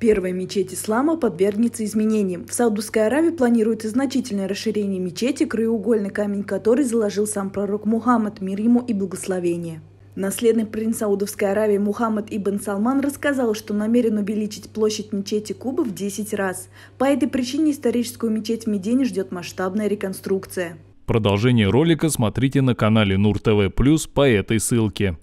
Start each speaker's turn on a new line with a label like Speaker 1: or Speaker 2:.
Speaker 1: Первая мечеть ислама подвергнется изменениям. В Саудовской Аравии планируется значительное расширение мечети, краеугольный камень которой заложил сам пророк Мухаммад, мир ему и благословение. Наследный принц Саудовской Аравии Мухаммад Ибн Салман рассказал, что намерен увеличить площадь мечети Куба в 10 раз. По этой причине историческую мечеть в Медине ждет масштабная реконструкция.
Speaker 2: Продолжение ролика смотрите на канале Нур ТВ Плюс по этой
Speaker 3: ссылке.